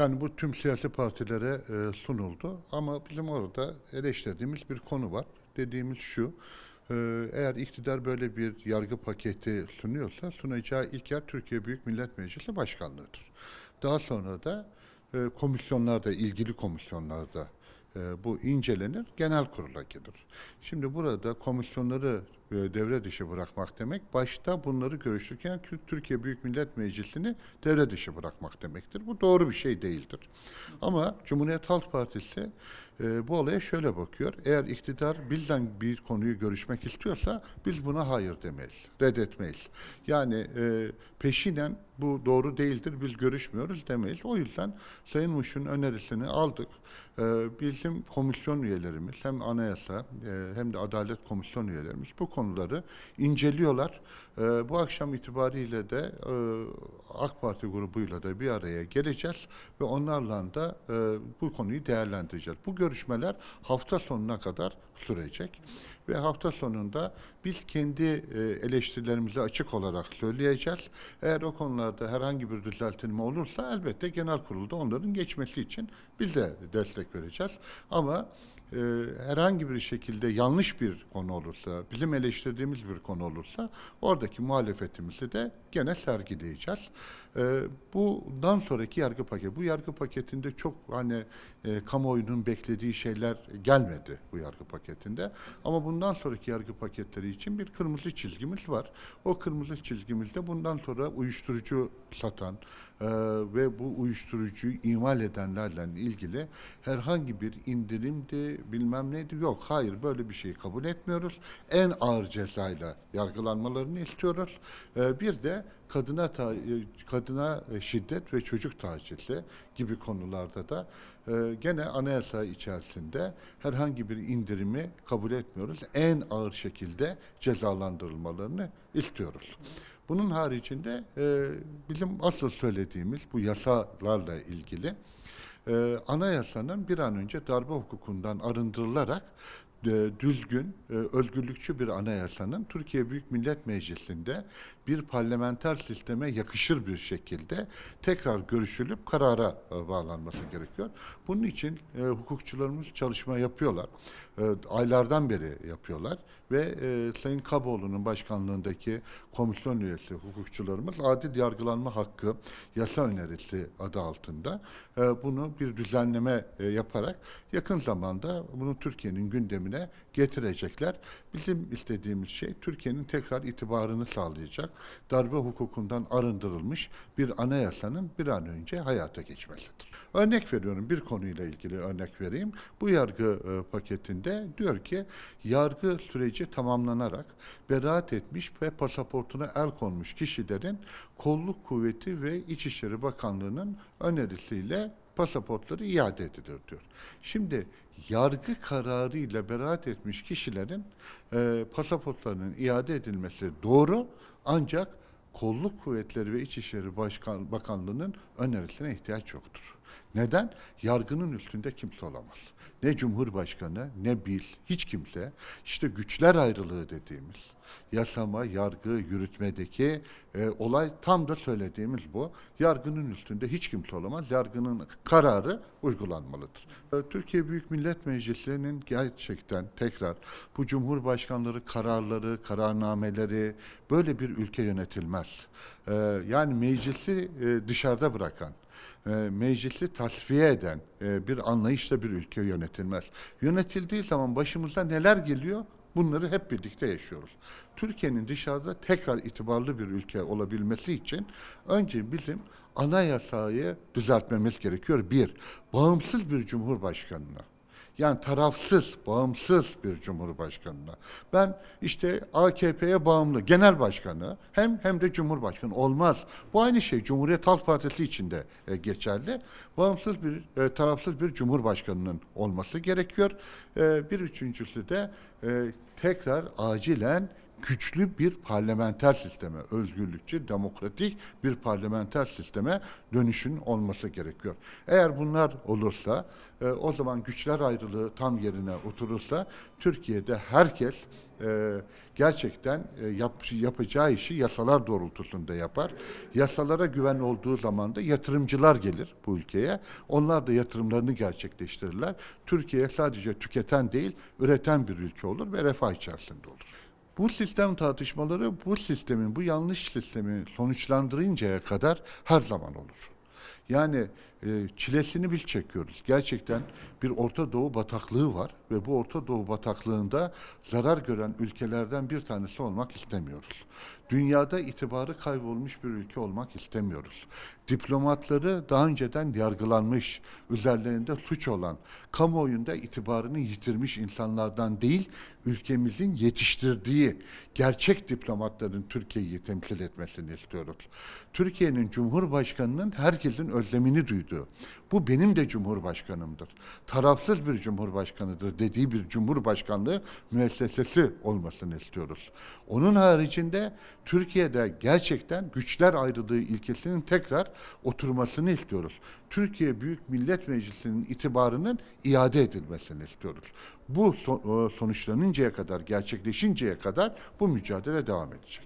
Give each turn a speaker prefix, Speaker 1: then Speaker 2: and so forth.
Speaker 1: Yani bu tüm siyasi partilere e, sunuldu ama bizim orada eleştirdiğimiz bir konu var. Dediğimiz şu, e, eğer iktidar böyle bir yargı paketi sunuyorsa sunacağı ilk yer Türkiye Büyük Millet Meclisi Başkanlığı'dır. Daha sonra da e, komisyonlarda, ilgili komisyonlarda e, bu incelenir, genel kurula gelir. Şimdi burada komisyonları e, devre dışı bırakmak demek. Başta bunları görüşürken Türkiye Büyük Millet Meclisi'ni devre dışı bırakmak demektir. Bu doğru bir şey değildir. Ama Cumhuriyet Halk Partisi e, bu olaya şöyle bakıyor. Eğer iktidar bizden bir konuyu görüşmek istiyorsa biz buna hayır demeyiz, reddetmeyiz. Yani e, peşinen bu doğru değildir, biz görüşmüyoruz demeyiz. O yüzden Sayın Muş'un önerisini aldık. E, bizim komisyon üyelerimiz hem anayasa e, hem de adalet komisyon üyelerimiz bu konu konuları inceliyorlar. E, bu akşam itibariyle de e, AK Parti grubuyla da bir araya geleceğiz ve onlarla da e, bu konuyu değerlendireceğiz. Bu görüşmeler hafta sonuna kadar sürecek ve hafta sonunda biz kendi e, eleştirilerimizi açık olarak söyleyeceğiz. Eğer o konularda herhangi bir düzeltilme olursa elbette genel kurulda onların geçmesi için biz de destek vereceğiz. Ama e, herhangi bir şekilde yanlış bir konu olursa, bizim eleştirdiğimiz bir konu olursa oradaki muhalefetimizi de gene sergileyeceğiz. E, bundan sonraki yargı paketi, bu yargı paketinde çok hani e, kamuoyunun beklediği şeyler gelmedi bu yargı paketinde. Ama bundan sonraki yargı paketleri için bir kırmızı çizgimiz var. O kırmızı çizgimizde bundan sonra uyuşturucu satan, ee, ve bu uyuşturucuyu imal edenlerle ilgili herhangi bir indirimdi bilmem neydi yok. Hayır böyle bir şeyi kabul etmiyoruz. En ağır cezayla yargılanmalarını istiyoruz. Ee, bir de kadına ta, e, kadına e, şiddet ve çocuk tacizi gibi konularda da e, gene anayasa içerisinde herhangi bir indirimi kabul etmiyoruz. En ağır şekilde cezalandırılmalarını istiyoruz. Bunun haricinde e, bizim asıl söylediğimiz bu yasalarla ilgili e, anayasanın bir an önce darbe hukukundan arındırılarak e, düzgün, e, özgürlükçü bir anayasanın Türkiye Büyük Millet Meclisi'nde bir parlamenter sisteme yakışır bir şekilde tekrar görüşülüp karara e, bağlanması gerekiyor. Bunun için hukukçularımız çalışma yapıyorlar. Aylardan beri yapıyorlar ve e, Sayın Kaboğlu'nun başkanlığındaki komisyon üyesi hukukçularımız adil yargılanma hakkı yasa önerisi adı altında e, bunu bir düzenleme e, yaparak yakın zamanda bunu Türkiye'nin gündemine getirecekler. Bizim istediğimiz şey Türkiye'nin tekrar itibarını sağlayacak darbe hukukundan arındırılmış bir anayasanın bir an önce hayata geçmesidir. Örnek veriyorum bir konuyla ilgili örnek vereyim. Bu yargı e, paketinde diyor ki yargı süreci süreci tamamlanarak beraat etmiş ve pasaportuna el konmuş kişilerin kolluk kuvveti ve İçişleri Bakanlığı'nın önerisiyle pasaportları iade edilir diyor. Şimdi yargı kararıyla beraat etmiş kişilerin e, pasaportlarının iade edilmesi doğru ancak kolluk kuvvetleri ve İçişleri Başkan, Bakanlığı'nın önerisine ihtiyaç yoktur. Neden? Yargının üstünde kimse olamaz. Ne cumhurbaşkanı, ne bil hiç kimse. İşte güçler ayrılığı dediğimiz, yasama, yargı, yürütmedeki e, olay tam da söylediğimiz bu. Yargının üstünde hiç kimse olamaz. Yargının kararı uygulanmalıdır. E, Türkiye Büyük Millet Meclisi'nin gerçekten tekrar bu cumhurbaşkanları kararları, kararnameleri böyle bir ülke yönetilmez. E, yani meclisi e, dışarıda bırakan, e, meclisi tasfiye eden e, bir anlayışla bir ülke yönetilmez. Yönetildiği zaman başımıza neler geliyor? Bunları hep birlikte yaşıyoruz. Türkiye'nin dışarıda tekrar itibarlı bir ülke olabilmesi için önce bizim anayasayı düzeltmemiz gerekiyor. Bir, bağımsız bir cumhurbaşkanına yani tarafsız, bağımsız bir cumhurbaşkanına. Ben işte AKP'ye bağımlı genel başkanı hem hem de cumhurbaşkanı olmaz. Bu aynı şey Cumhuriyet Halk Partisi için de e, geçerli. Bağımsız bir e, tarafsız bir cumhurbaşkanının olması gerekiyor. E, bir üçüncüsü de e, tekrar acilen güçlü bir parlamenter sisteme, özgürlükçü, demokratik bir parlamenter sisteme dönüşün olması gerekiyor. Eğer bunlar olursa, e, o zaman güçler ayrılığı tam yerine oturursa Türkiye'de herkes e, gerçekten e, yap, yapacağı işi yasalar doğrultusunda yapar. Yasalara güven olduğu zaman da yatırımcılar gelir bu ülkeye. Onlar da yatırımlarını gerçekleştirirler. Türkiye sadece tüketen değil, üreten bir ülke olur ve refah içerisinde olur. Bu sistem tartışmaları bu sistemin, bu yanlış sistemi sonuçlandırıncaya kadar her zaman olur. Yani e, çilesini biz çekiyoruz. Gerçekten bir Orta Doğu bataklığı var ve bu Orta Doğu bataklığında zarar gören ülkelerden bir tanesi olmak istemiyoruz. Dünyada itibarı kaybolmuş bir ülke olmak istemiyoruz. Diplomatları daha önceden yargılanmış, üzerlerinde suç olan, kamuoyunda itibarını yitirmiş insanlardan değil, ülkemizin yetiştirdiği gerçek diplomatların Türkiye'yi temsil etmesini istiyoruz. Türkiye'nin Cumhurbaşkanı'nın herkesin özlemini duydu buyurduğu, bu benim de cumhurbaşkanımdır, tarafsız bir cumhurbaşkanıdır dediği bir cumhurbaşkanlığı müessesesi olmasını istiyoruz. Onun haricinde Türkiye'de gerçekten güçler ayrılığı ilkesinin tekrar oturmasını istiyoruz. Türkiye Büyük Millet Meclisi'nin itibarının iade edilmesini istiyoruz. Bu e, sonuçlanıncaya kadar, gerçekleşinceye kadar bu mücadele devam edecek.